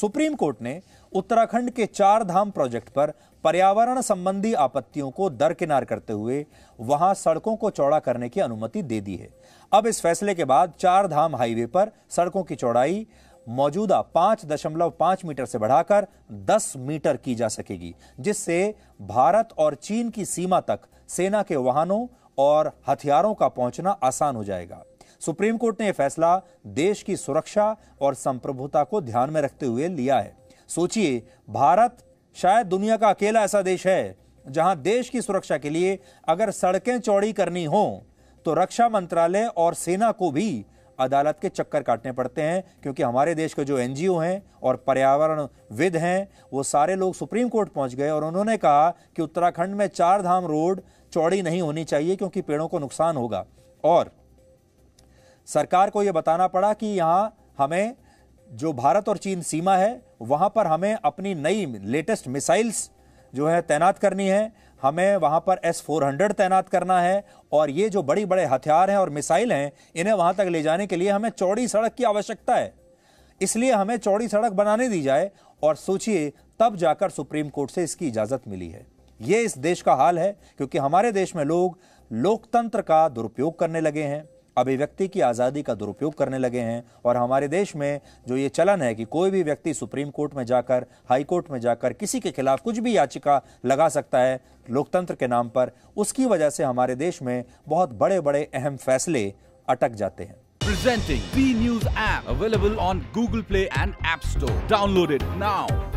Supreme court ने उत्तराखंड के चार धाम प्रोजेक्ट पर पर्यावरण संबंधी आपत्तियों को दरकिनार करते हुए वहां सड़कों को चौड़ा करने की अनुमति दे दी है अब इस फैसले के बाद चार धाम हाईवे पर सड़कों की चौड़ाई मौजूदा पांच दशमलव पांच मीटर से बढ़ाकर दस मीटर की जा सकेगी जिससे भारत और चीन की सीमा तक सेना के वाहनों और हथियारों का पहुंचना आसान हो जाएगा सुप्रीम कोर्ट ने यह फैसला देश की सुरक्षा और संप्रभुता को ध्यान में रखते हुए लिया है सोचिए भारत शायद दुनिया का अकेला ऐसा देश है जहां देश की सुरक्षा के लिए अगर सड़कें चौड़ी करनी हो तो रक्षा मंत्रालय और सेना को भी अदालत के चक्कर काटने पड़ते हैं क्योंकि हमारे देश के जो एनजीओ हैं और पर्यावरण विद हैं वो सारे लोग सुप्रीम कोर्ट पहुंच गए और उन्होंने कहा कि उत्तराखंड में चार धाम रोड चौड़ी नहीं होनी चाहिए क्योंकि पेड़ों को नुकसान होगा और सरकार को ये बताना पड़ा कि यहाँ हमें जो भारत और चीन सीमा है वहाँ पर हमें अपनी नई लेटेस्ट मिसाइल्स जो है तैनात करनी है हमें वहाँ पर एस फोर हंड्रेड तैनात करना है और ये जो बड़ी बड़े हथियार हैं और मिसाइल हैं इन्हें वहाँ तक ले जाने के लिए हमें चौड़ी सड़क की आवश्यकता है इसलिए हमें चौड़ी सड़क बनाने दी जाए और सोचिए तब जाकर सुप्रीम कोर्ट से इसकी इजाज़त मिली है ये इस देश का हाल है क्योंकि हमारे देश में लोग लोकतंत्र का दुरुपयोग करने लगे हैं अभिव्यक्ति की आज़ादी का दुरुपयोग करने लगे हैं और हमारे देश में जो ये चलन है कि कोई भी व्यक्ति सुप्रीम कोर्ट में जाकर हाई कोर्ट में जाकर किसी के खिलाफ कुछ भी याचिका लगा सकता है लोकतंत्र के नाम पर उसकी वजह से हमारे देश में बहुत बड़े बड़े अहम फैसले अटक जाते हैं Presenting B News app available on Google Play and App Store. Download it now.